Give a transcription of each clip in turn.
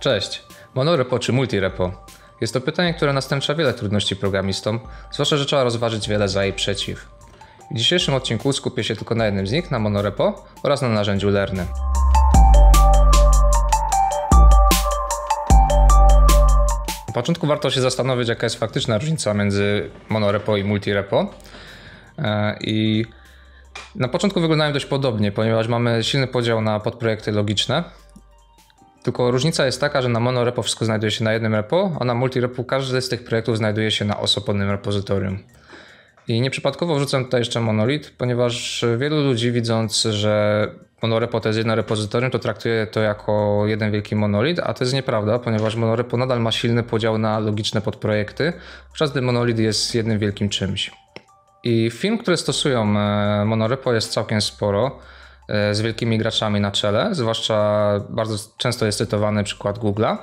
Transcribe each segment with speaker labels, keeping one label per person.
Speaker 1: Cześć, monorepo czy multirepo? Jest to pytanie, które następcza wiele trudności programistom, zwłaszcza, że trzeba rozważyć wiele za i przeciw. W dzisiejszym odcinku skupię się tylko na jednym z nich, na monorepo oraz na narzędziu Lerny. Na początku warto się zastanowić, jaka jest faktyczna różnica między monorepo i multirepo. E, I na początku wyglądają dość podobnie, ponieważ mamy silny podział na podprojekty logiczne, tylko różnica jest taka, że na monorepo wszystko znajduje się na jednym repo, a na repo każdy z tych projektów znajduje się na osobnym repozytorium. I nieprzypadkowo wrzucam tutaj jeszcze monolit, ponieważ wielu ludzi widząc, że monorepo to jest jedno repozytorium, to traktuje to jako jeden wielki monolit, a to jest nieprawda, ponieważ monorepo nadal ma silny podział na logiczne podprojekty, podczas gdy monolit jest jednym wielkim czymś. I firm, które stosują e, monorepo jest całkiem sporo. E, z wielkimi graczami na czele, zwłaszcza bardzo często jest cytowany przykład Google'a.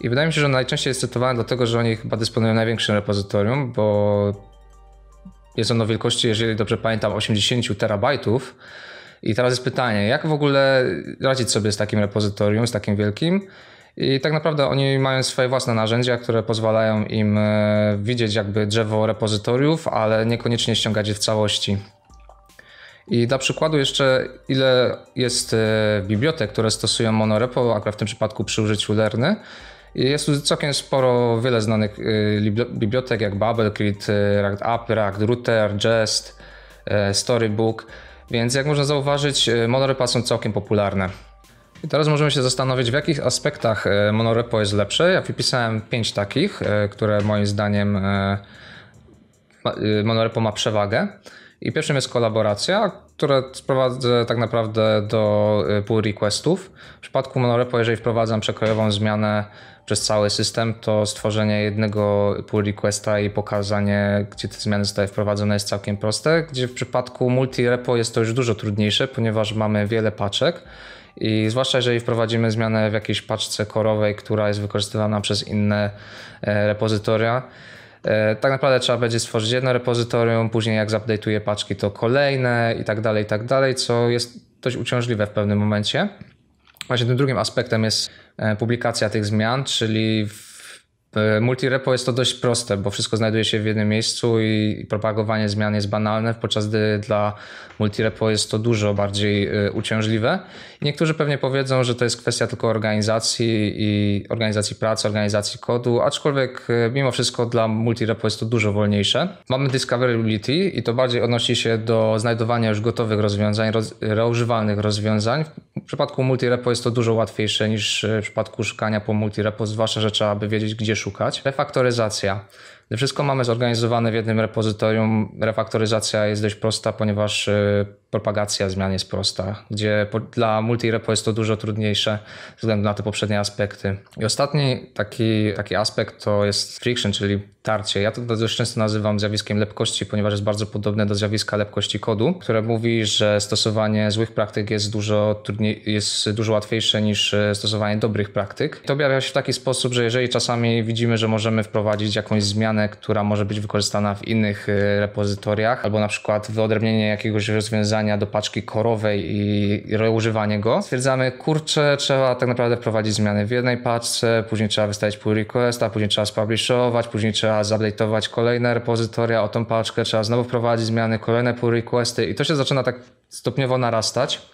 Speaker 1: I wydaje mi się, że najczęściej jest cytowany dlatego, że oni chyba dysponują największym repozytorium, bo jest ono wielkości, jeżeli dobrze pamiętam, 80 terabajtów. I teraz jest pytanie, jak w ogóle radzić sobie z takim repozytorium, z takim wielkim? I tak naprawdę oni mają swoje własne narzędzia, które pozwalają im e, widzieć jakby drzewo repozytoriów, ale niekoniecznie ściągać je w całości. I dla przykładu jeszcze ile jest e, bibliotek, które stosują monorepo, akurat w tym przypadku przy użyciu Lerny. Jest tu całkiem sporo, wiele znanych e, bibliotek jak Babelcrit, e, Racked Up, Racked Router, Jest, Storybook, więc jak można zauważyć, monorepa są całkiem popularne. I teraz możemy się zastanowić, w jakich aspektach monorepo jest lepsze. Ja wypisałem pięć takich, które moim zdaniem monorepo ma przewagę. I pierwszym jest kolaboracja, która sprowadzę tak naprawdę do y, pull requestów. W przypadku Monorepo, jeżeli wprowadzam przekrojową zmianę przez cały system, to stworzenie jednego pull requesta i pokazanie, gdzie te zmiany zostały wprowadzone jest całkiem proste, gdzie w przypadku multi-repo jest to już dużo trudniejsze, ponieważ mamy wiele paczek i zwłaszcza jeżeli wprowadzimy zmianę w jakiejś paczce korowej, która jest wykorzystywana przez inne e, repozytoria, E, tak naprawdę trzeba będzie stworzyć jedno repozytorium, później jak zupdate'uję paczki to kolejne i tak dalej, i tak dalej, co jest dość uciążliwe w pewnym momencie. Właśnie tym drugim aspektem jest e, publikacja tych zmian, czyli w E, multirepo jest to dość proste, bo wszystko znajduje się w jednym miejscu i propagowanie zmian jest banalne, podczas gdy dla multirepo jest to dużo bardziej e, uciążliwe. niektórzy pewnie powiedzą, że to jest kwestia tylko organizacji i organizacji pracy, organizacji kodu, aczkolwiek e, mimo wszystko dla multirepo jest to dużo wolniejsze. Mamy discoverability i to bardziej odnosi się do znajdowania już gotowych rozwiązań, reużywalnych rozwiązań. W przypadku multirepo jest to dużo łatwiejsze niż w przypadku szukania po multirepo, zwłaszcza, że trzeba by wiedzieć, gdzie szukać szukać. Refaktoryzacja. Gdy wszystko mamy zorganizowane w jednym repozytorium, refaktoryzacja jest dość prosta, ponieważ y, propagacja zmian jest prosta, gdzie dla multi-repo jest to dużo trudniejsze ze względu na te poprzednie aspekty. I ostatni taki, taki aspekt to jest friction, czyli tarcie. Ja to dość często nazywam zjawiskiem lepkości, ponieważ jest bardzo podobne do zjawiska lepkości kodu, które mówi, że stosowanie złych praktyk jest dużo trudniej, jest dużo łatwiejsze niż y, stosowanie dobrych praktyk. To objawia się w taki sposób, że jeżeli czasami widzimy, że możemy wprowadzić jakąś zmianę, zmianę, która może być wykorzystana w innych y, repozytoriach, albo na przykład wyodrębnienie jakiegoś rozwiązania do paczki korowej i reużywanie go, stwierdzamy, kurczę, trzeba tak naprawdę wprowadzić zmiany w jednej paczce, później trzeba wystawić pull requesta, później trzeba spublishować, później trzeba zupdate'ować kolejne repozytoria o tą paczkę, trzeba znowu wprowadzić zmiany, kolejne pull requesty i to się zaczyna tak stopniowo narastać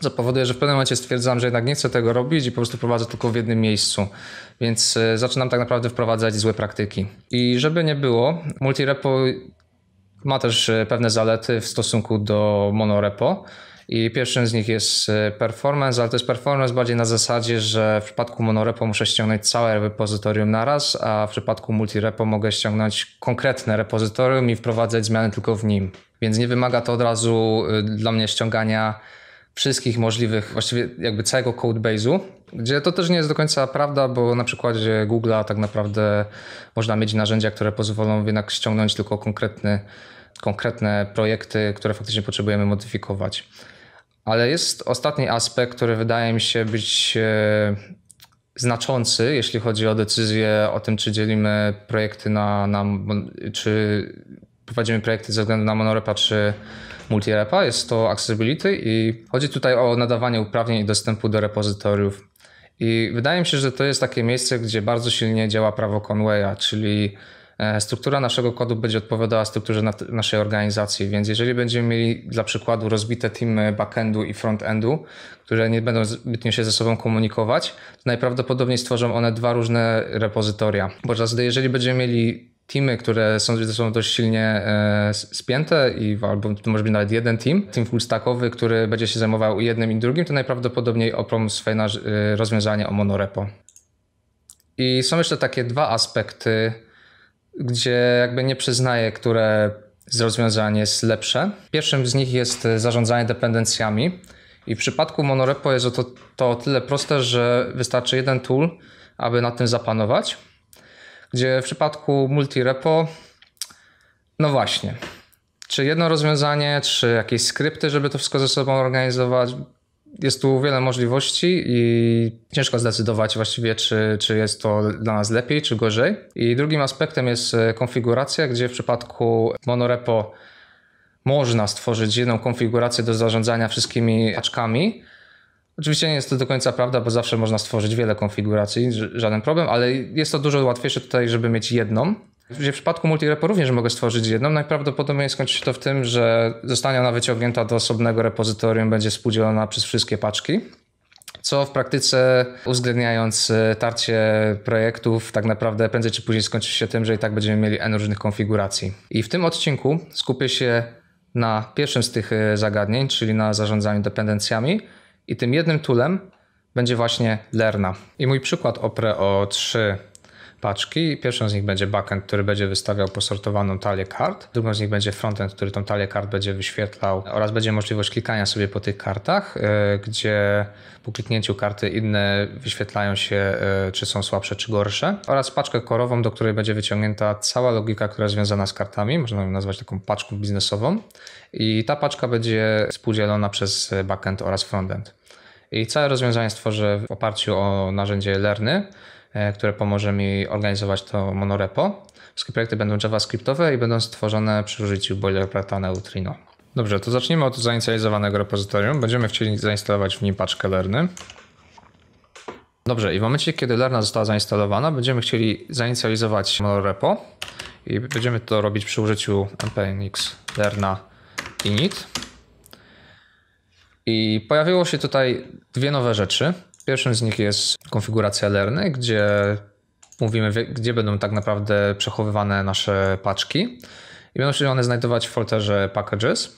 Speaker 1: co powoduje, że w pewnym momencie stwierdzam, że jednak nie chcę tego robić i po prostu prowadzę tylko w jednym miejscu. Więc e, zaczynam tak naprawdę wprowadzać złe praktyki. I żeby nie było, multirepo ma też e, pewne zalety w stosunku do monorepo. I pierwszym z nich jest e, performance, ale to jest performance bardziej na zasadzie, że w przypadku monorepo muszę ściągnąć całe repozytorium naraz, a w przypadku multirepo mogę ściągnąć konkretne repozytorium i wprowadzać zmiany tylko w nim. Więc nie wymaga to od razu dla mnie ściągania wszystkich możliwych, właściwie jakby całego codebase'u, gdzie to też nie jest do końca prawda, bo na przykładzie Google'a tak naprawdę można mieć narzędzia, które pozwolą jednak ściągnąć tylko konkretny, konkretne projekty, które faktycznie potrzebujemy modyfikować. Ale jest ostatni aspekt, który wydaje mi się być e, znaczący, jeśli chodzi o decyzję o tym, czy dzielimy projekty na, na czy prowadzimy projekty ze względu na monorepa czy multirepa, jest to accessibility i chodzi tutaj o nadawanie uprawnień i dostępu do repozytoriów. I wydaje mi się, że to jest takie miejsce, gdzie bardzo silnie działa prawo Conwaya, czyli e, struktura naszego kodu będzie odpowiadała strukturze naszej organizacji, więc jeżeli będziemy mieli dla przykładu rozbite teamy backendu i frontendu, które nie będą zbytnio się ze sobą komunikować, to najprawdopodobniej stworzą one dwa różne repozytoria. Podczas gdy jeżeli będziemy mieli teamy, które są zresztą dość silnie e, spięte i albo to może być nawet jeden team, team full stackowy, który będzie się zajmował jednym i drugim, to najprawdopodobniej oprą swoje rozwiązanie o monorepo. I są jeszcze takie dwa aspekty, gdzie jakby nie przyznaję, które z rozwiązanie jest lepsze. Pierwszym z nich jest zarządzanie dependencjami. I w przypadku monorepo jest to, to o tyle proste, że wystarczy jeden tool, aby nad tym zapanować gdzie w przypadku multi repo, no właśnie, czy jedno rozwiązanie, czy jakieś skrypty, żeby to wszystko ze sobą organizować, jest tu wiele możliwości i ciężko zdecydować właściwie, czy, czy jest to dla nas lepiej, czy gorzej. I drugim aspektem jest e, konfiguracja, gdzie w przypadku monorepo można stworzyć jedną konfigurację do zarządzania wszystkimi paczkami, Oczywiście nie jest to do końca prawda, bo zawsze można stworzyć wiele konfiguracji, żaden problem, ale jest to dużo łatwiejsze tutaj, żeby mieć jedną. W przypadku multirepo również mogę stworzyć jedną. Najprawdopodobniej skończy się to w tym, że zostanie ona wyciągnięta do osobnego repozytorium, będzie współdzielona przez wszystkie paczki co w praktyce uwzględniając y, tarcie projektów, tak naprawdę prędzej czy później skończy się tym, że i tak będziemy mieli N różnych konfiguracji. I w tym odcinku skupię się na pierwszym z tych y, zagadnień, czyli na zarządzaniu dependencjami, i tym jednym tulem będzie właśnie Lerna. I mój przykład oprę o trzy paczki. Pierwszą z nich będzie backend, który będzie wystawiał posortowaną talię kart. Drugą z nich będzie frontend, który tą talię kart będzie wyświetlał oraz będzie możliwość klikania sobie po tych kartach, e, gdzie po kliknięciu karty inne wyświetlają się, e, czy są słabsze, czy gorsze. Oraz paczkę korową, do której będzie wyciągnięta cała logika, która jest związana z kartami. Można ją nazwać taką paczką biznesową. I ta paczka będzie współdzielona przez backend oraz frontend. I całe rozwiązanie stworzę w oparciu o narzędzie Learny, E, które pomoże mi organizować to monorepo. Wszystkie projekty będą javascriptowe i będą stworzone przy użyciu boilerplate'a Neutrino. Dobrze, to zaczniemy od zainicjalizowanego repozytorium. Będziemy chcieli zainstalować w nim paczkę Lerny. Dobrze, i w momencie, kiedy Lerna została zainstalowana, będziemy chcieli zainicjalizować monorepo i będziemy to robić przy użyciu npmx lerna init. I pojawiło się tutaj dwie nowe rzeczy. Pierwszym z nich jest konfiguracja Lerny, gdzie mówimy, gdzie będą tak naprawdę przechowywane nasze paczki. I będą się one znajdować w folderze packages,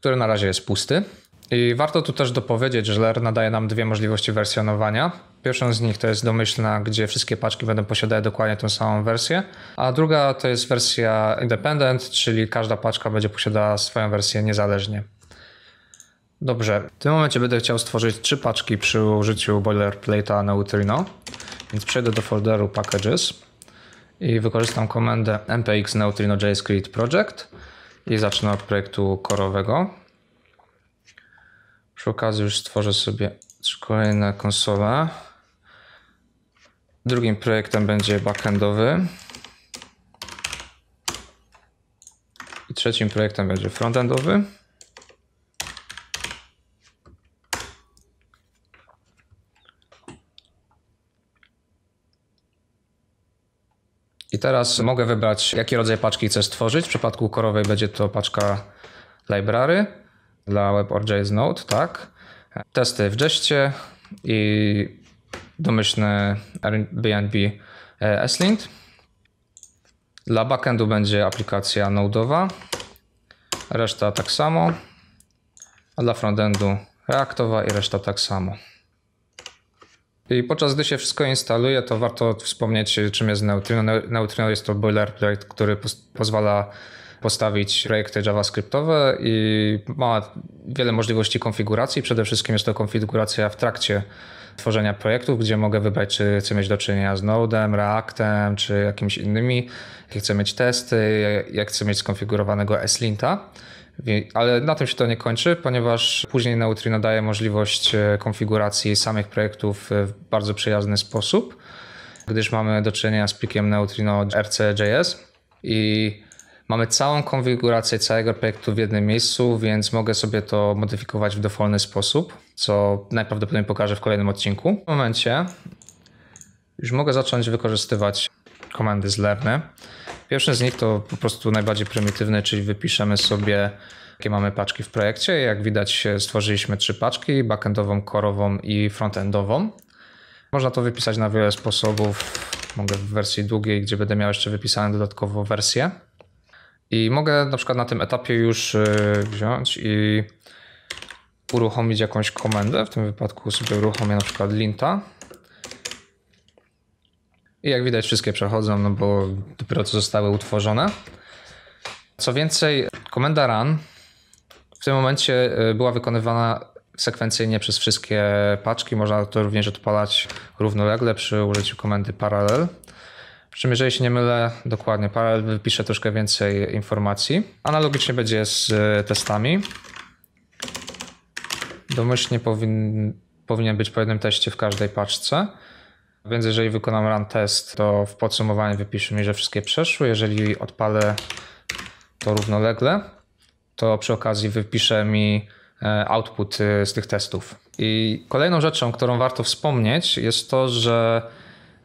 Speaker 1: który na razie jest pusty. I warto tu też dopowiedzieć, że Lerna daje nam dwie możliwości wersjonowania. Pierwszą z nich to jest domyślna, gdzie wszystkie paczki będą posiadały dokładnie tą samą wersję, a druga to jest wersja independent, czyli każda paczka będzie posiadała swoją wersję niezależnie. Dobrze, w tym momencie będę chciał stworzyć trzy paczki przy użyciu boilerplate'a neutrino, więc przejdę do folderu packages i wykorzystam komendę mpx neutrino javascript project i zacznę od projektu korowego. Przy okazji już stworzę sobie trzy kolejne konsole. Drugim projektem będzie backendowy. I trzecim projektem będzie frontendowy. I teraz mogę wybrać, jaki rodzaj paczki chcę stworzyć. W przypadku korowej będzie to paczka library dla WebOrJS Node, tak. Testy w Jeście i domyślny Airbnb Eslint. Dla backendu będzie aplikacja node'owa, reszta tak samo, a dla frontendu reaktowa i reszta tak samo. I podczas gdy się wszystko instaluje, to warto wspomnieć, czym jest Neutrino. Neutrino jest to boilerplate, który pozwala postawić projekty JavaScriptowe i ma wiele możliwości konfiguracji. Przede wszystkim jest to konfiguracja w trakcie tworzenia projektów, gdzie mogę wybrać, czy chcę mieć do czynienia z Node'em, Reactem, czy jakimiś innymi, jakie chcę mieć testy, jak chcę mieć skonfigurowanego Slinta. Ale na tym się to nie kończy, ponieważ później Neutrino daje możliwość e, konfiguracji samych projektów e, w bardzo przyjazny sposób, gdyż mamy do czynienia z plikiem Neutrino RC.js i mamy całą konfigurację całego projektu w jednym miejscu, więc mogę sobie to modyfikować w dowolny sposób, co najprawdopodobniej pokażę w kolejnym odcinku. W momencie już mogę zacząć wykorzystywać komendy z Lerny. Pierwsze z nich to po prostu najbardziej prymitywne, czyli wypiszemy sobie, jakie mamy paczki w projekcie. Jak widać, stworzyliśmy trzy paczki: backendową, korową i frontendową. Można to wypisać na wiele sposobów. Mogę w wersji długiej, gdzie będę miał jeszcze wypisane dodatkowo wersje. I mogę na przykład na tym etapie już y, wziąć i uruchomić jakąś komendę. W tym wypadku sobie uruchomię na przykład linta i jak widać, wszystkie przechodzą, no bo dopiero co zostały utworzone. Co więcej, komenda run w tym momencie y, była wykonywana sekwencyjnie przez wszystkie paczki. Można to również odpalać równolegle przy użyciu komendy parallel. Przy czym, jeżeli się nie mylę, dokładnie parallel wypisze troszkę więcej informacji. Analogicznie będzie z y, testami. Domyślnie powin, powinien być po jednym teście w każdej paczce. Więc jeżeli wykonam run test, to w podsumowaniu wypiszę mi, że wszystkie przeszły. Jeżeli odpalę to równolegle, to przy okazji wypiszę mi e, output e, z tych testów. I kolejną rzeczą, którą warto wspomnieć, jest to, że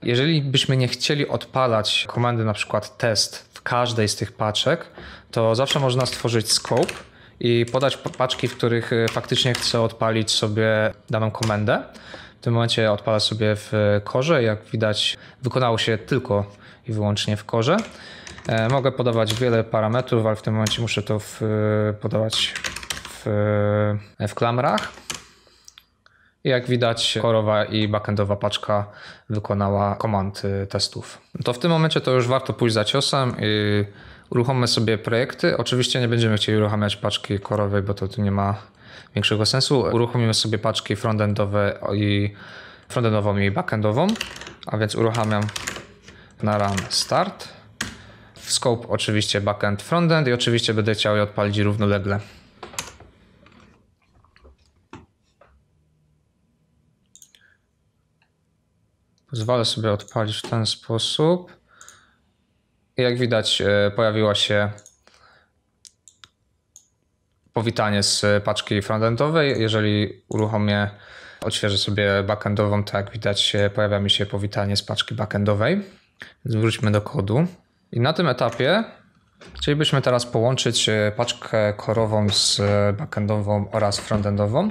Speaker 1: jeżeli byśmy nie chcieli odpalać komendy na przykład test w każdej z tych paczek, to zawsze można stworzyć scope i podać paczki, w których e, faktycznie chcę odpalić sobie daną komendę. W tym momencie odpala sobie w korze. Jak widać, wykonało się tylko i wyłącznie w korze. E, mogę podawać wiele parametrów, ale w tym momencie muszę to w, podawać w, w klamrach. Jak widać, korowa i backendowa paczka wykonała komand y, testów. To w tym momencie to już warto pójść za ciosem i uruchommy sobie projekty. Oczywiście nie będziemy chcieli uruchamiać paczki korowej, bo to tu nie ma większego sensu. Uruchomimy sobie paczki frontendowe i frontendową i backendową, a więc uruchamiam na RAM start. W scope oczywiście backend, frontend i oczywiście będę chciał je odpalić równolegle. Pozwolę sobie odpalić w ten sposób. Jak widać e, pojawiła się powitanie z e, paczki frontendowej. Jeżeli uruchomię, odświeżę sobie backendową, to jak widać e, pojawia mi się powitanie z paczki backendowej. Zwróćmy do kodu. I na tym etapie chcielibyśmy teraz połączyć e, paczkę korową z backendową oraz frontendową.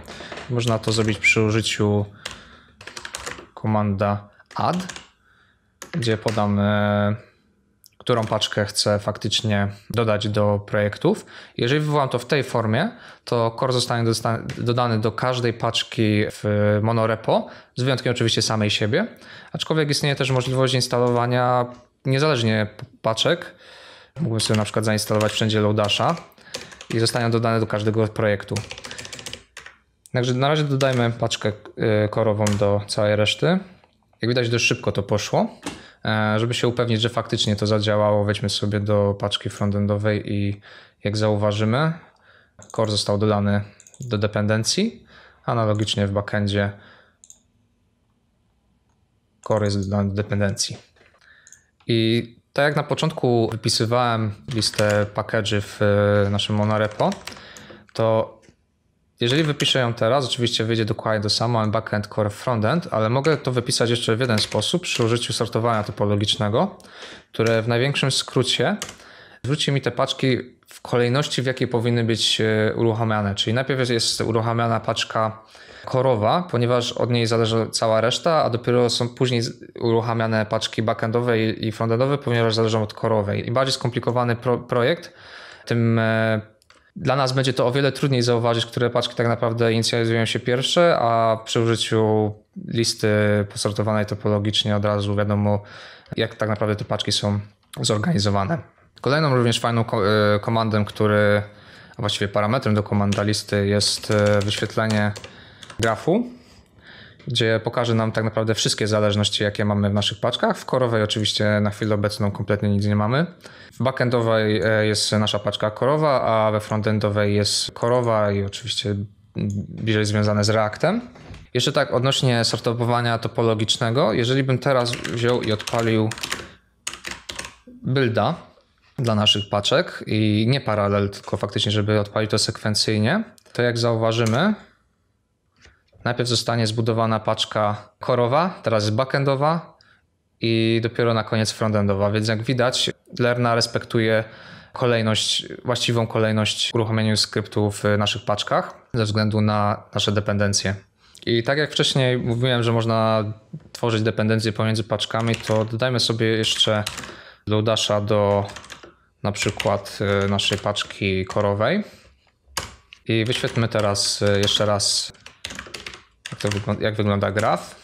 Speaker 1: Można to zrobić przy użyciu komanda add, gdzie podam którą paczkę chcę faktycznie dodać do projektów. Jeżeli wywołam to w tej formie, to core zostanie dodany do każdej paczki w monorepo, z wyjątkiem oczywiście samej siebie. Aczkolwiek istnieje też możliwość instalowania niezależnie paczek. Mógłbym sobie na przykład zainstalować wszędzie Loadasha i on dodane do każdego projektu. Także na razie dodajmy paczkę e, korową do całej reszty. Jak widać dość szybko to poszło. E, żeby się upewnić, że faktycznie to zadziałało, wejdźmy sobie do paczki frontendowej i jak zauważymy, core został dodany do dependencji. Analogicznie w backendzie core jest dodany do dependencji. I tak jak na początku wypisywałem listę package w e, naszym monorepo, to jeżeli wypiszę ją teraz, oczywiście wyjdzie dokładnie to samo, backend, core, frontend, ale mogę to wypisać jeszcze w jeden sposób przy użyciu sortowania typologicznego, które w największym skrócie zwróci mi te paczki w kolejności, w jakiej powinny być e, uruchamiane. Czyli najpierw jest uruchamiana paczka korowa, ponieważ od niej zależy cała reszta, a dopiero są później uruchamiane paczki backendowe i frontendowe, ponieważ zależą od korowej. Im bardziej skomplikowany pro projekt, tym e, dla nas będzie to o wiele trudniej zauważyć, które paczki tak naprawdę inicjalizują się pierwsze, a przy użyciu listy posortowanej topologicznie od razu wiadomo, jak tak naprawdę te paczki są zorganizowane. Kolejną również fajną e, komandą, który, a właściwie parametrem do komanda listy jest e, wyświetlenie grafu gdzie pokaże nam tak naprawdę wszystkie zależności, jakie mamy w naszych paczkach. W korowej oczywiście na chwilę obecną kompletnie nic nie mamy. W backendowej e, jest nasza paczka korowa, a we frontendowej jest korowa i oczywiście bliżej związane z Reactem. Jeszcze tak odnośnie sortowania topologicznego, jeżeli bym teraz wziął i odpalił builda dla naszych paczek i nie paralel, tylko faktycznie, żeby odpalić to sekwencyjnie, to jak zauważymy, Najpierw zostanie zbudowana paczka korowa, teraz jest backendowa i dopiero na koniec frontendowa. Więc jak widać, Lerna respektuje kolejność, właściwą kolejność uruchomienia skryptu w naszych paczkach ze względu na nasze dependencje. I tak jak wcześniej mówiłem, że można tworzyć dependencje pomiędzy paczkami, to dodajmy sobie jeszcze loadasha do na przykład y, naszej paczki korowej. I wyświetlmy teraz y, jeszcze raz jak, wygląda, jak wygląda graf.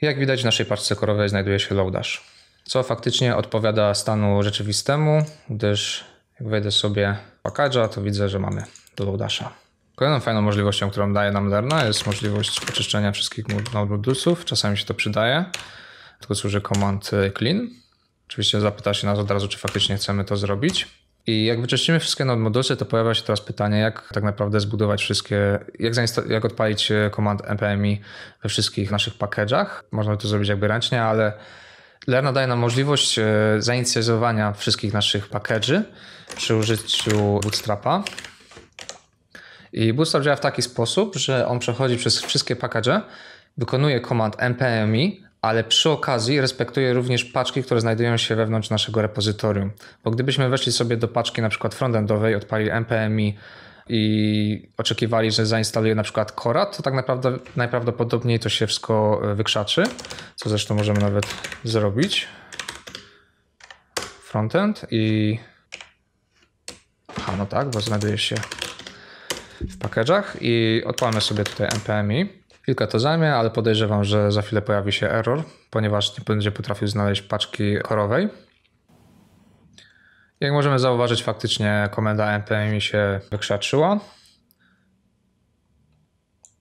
Speaker 1: Jak widać w naszej paczce korowej znajduje się loadarz, co faktycznie odpowiada stanu rzeczywistemu, gdyż jak wejdę sobie package'a, to widzę, że mamy do loadasha. Kolejną fajną możliwością, którą daje nam Lerna jest możliwość oczyszczenia wszystkich nodusów. Czasami się to przydaje. Tylko służy komand y, clean. Oczywiście zapyta się nas od razu, czy faktycznie chcemy to zrobić. I jak wyczyścimy wszystkie node to pojawia się teraz pytanie, jak tak naprawdę zbudować wszystkie, jak, jak odpalić e, komand npmi we wszystkich naszych package'ach. Można to zrobić jakby ręcznie, ale Lerna daje nam możliwość e, zainicjalizowania wszystkich naszych package'y przy użyciu Bootstrapa. I Bootstrap działa w taki sposób, że on przechodzi przez wszystkie package, wykonuje komand npmi, ale przy okazji respektuję również paczki, które znajdują się wewnątrz naszego repozytorium. Bo gdybyśmy weszli sobie do paczki na przykład frontendowej, odpalili npm i oczekiwali, że zainstaluje na przykład Cora, to tak naprawdę najprawdopodobniej to się wszystko e, wykrzaczy, co zresztą możemy nawet zrobić. Frontend i... Aha, no tak, bo znajduje się w package'ach i odpalmy sobie tutaj i Kilka to zajmie, ale podejrzewam, że za chwilę pojawi się error, ponieważ nie będzie potrafił znaleźć paczki korowej. Jak możemy zauważyć, faktycznie komenda npm się wykrzaczyła.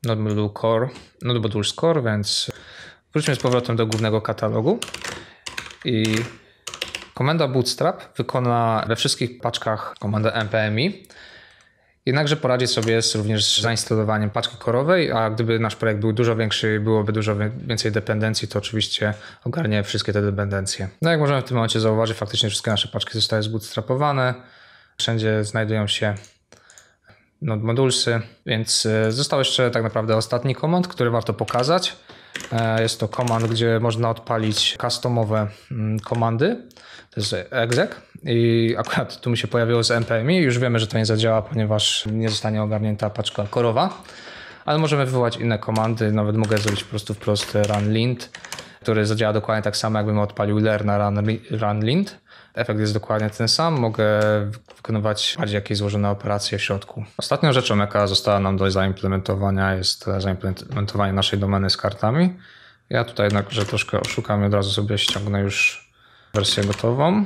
Speaker 1: Notebodu core, notebodu score, więc wróćmy z powrotem do głównego katalogu i komenda bootstrap wykona we wszystkich paczkach komendę npmi Jednakże poradzi sobie z, również z zainstalowaniem paczki korowej, a gdyby nasz projekt był dużo większy i byłoby dużo więcej dependencji, to oczywiście ogarnie wszystkie te dependencje. No jak możemy w tym momencie zauważyć, faktycznie wszystkie nasze paczki zostały zbootstrapowane. Wszędzie znajdują się node modulsy, więc e, został jeszcze tak naprawdę ostatni komand, który warto pokazać. E, jest to komand, gdzie można odpalić customowe mm, komandy to jest exec i akurat tu mi się pojawiło z NPMI. Już wiemy, że to nie zadziała, ponieważ nie zostanie ogarnięta paczka korowa, ale możemy wywołać inne komandy. Nawet mogę zrobić po prostu wprost run lint, który zadziała dokładnie tak samo, jakbym odpalił ler na run, run lint. Efekt jest dokładnie ten sam, mogę wykonywać bardziej jakieś złożone operacje w środku. Ostatnią rzeczą, jaka została nam do zaimplementowania, jest zaimplementowanie naszej domeny z kartami. Ja tutaj jednak że troszkę oszukam i od razu sobie ściągnę już wersję gotową.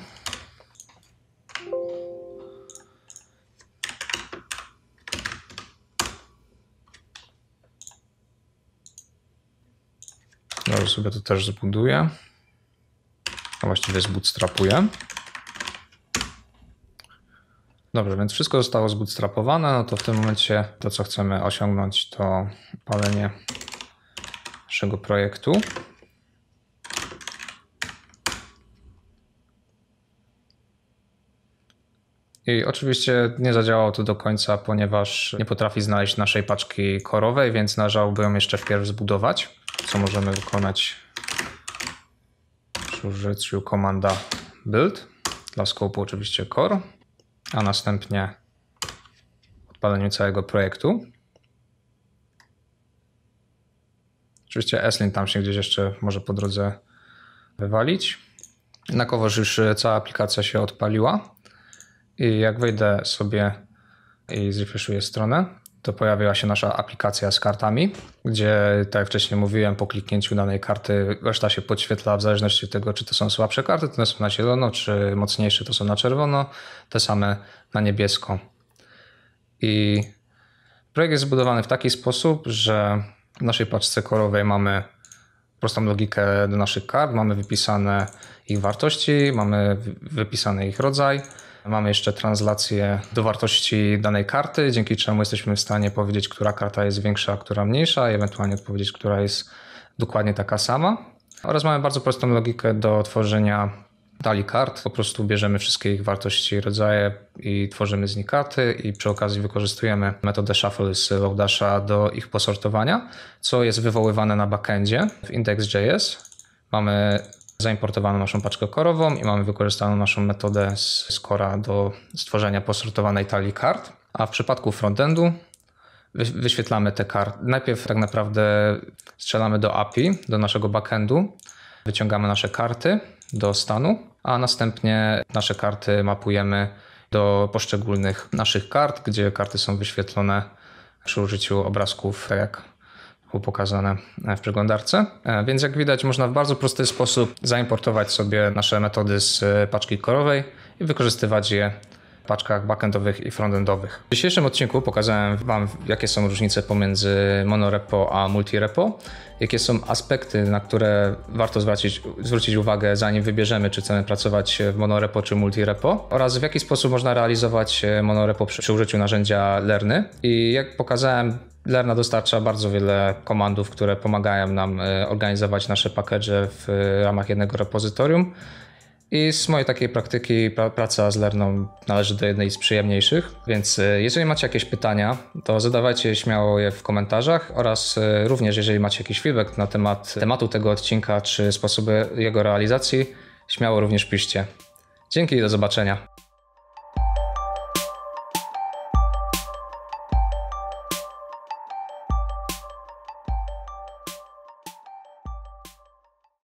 Speaker 1: Dobrze, no, sobie to też zbuduję. A właściwie zbootstrapuję. Dobrze, więc wszystko zostało zbootstrapowane. No to w tym momencie to, co chcemy osiągnąć, to palenie naszego projektu. I oczywiście nie zadziałało to do końca, ponieważ nie potrafi znaleźć naszej paczki korowej, więc należałoby ją jeszcze wpierw zbudować, co możemy wykonać przy użyciu komanda build, dla skopu oczywiście core, a następnie odpaleniu całego projektu. Oczywiście Eslin tam się gdzieś jeszcze może po drodze wywalić. Jednakowoż już cała aplikacja się odpaliła. I jak wejdę sobie i zrefreshuję stronę, to pojawiła się nasza aplikacja z kartami, gdzie, tak jak wcześniej mówiłem, po kliknięciu danej karty reszta się podświetla w zależności od tego, czy to są słabsze karty, to są na zielono, czy mocniejsze to są na czerwono, te same na niebiesko. I projekt jest zbudowany w taki sposób, że w naszej paczce korowej mamy prostą logikę do naszych kart, mamy wypisane ich wartości, mamy wypisany ich rodzaj, Mamy jeszcze translację do wartości danej karty, dzięki czemu jesteśmy w stanie powiedzieć, która karta jest większa, a która mniejsza, i ewentualnie odpowiedzieć, która jest dokładnie taka sama. Oraz mamy bardzo prostą logikę do tworzenia talii kart. Po prostu bierzemy wszystkie ich wartości i rodzaje i tworzymy z nich karty i przy okazji wykorzystujemy metodę shuffle z lodasha do ich posortowania, co jest wywoływane na backendzie w index.js. Mamy zaimportowano naszą paczkę korową i mamy wykorzystaną naszą metodę z Cora do stworzenia posortowanej talii kart. A w przypadku frontendu wyświetlamy te karty. Najpierw tak naprawdę strzelamy do API, do naszego backendu, wyciągamy nasze karty do stanu, a następnie nasze karty mapujemy do poszczególnych naszych kart, gdzie karty są wyświetlone przy użyciu obrazków, tak jak pokazane e, w przeglądarce. E, więc jak widać, można w bardzo prosty sposób zaimportować sobie nasze metody z e, paczki korowej i wykorzystywać je paczkach backendowych i frontendowych. W dzisiejszym odcinku pokazałem Wam, jakie są różnice pomiędzy monorepo a multirepo, jakie są aspekty, na które warto zwrócić, zwrócić uwagę, zanim wybierzemy, czy chcemy pracować w monorepo czy multirepo, oraz w jaki sposób można realizować monorepo przy, przy użyciu narzędzia Lerny. I jak pokazałem, Lerna dostarcza bardzo wiele komandów, które pomagają nam e, organizować nasze package w e, ramach jednego repozytorium. I z mojej takiej praktyki pra praca z Lerną należy do jednej z przyjemniejszych, więc e, jeżeli macie jakieś pytania, to zadawajcie śmiało je w komentarzach oraz e, również jeżeli macie jakiś feedback na temat tematu tego odcinka czy sposoby jego realizacji, śmiało również piszcie. Dzięki i do zobaczenia.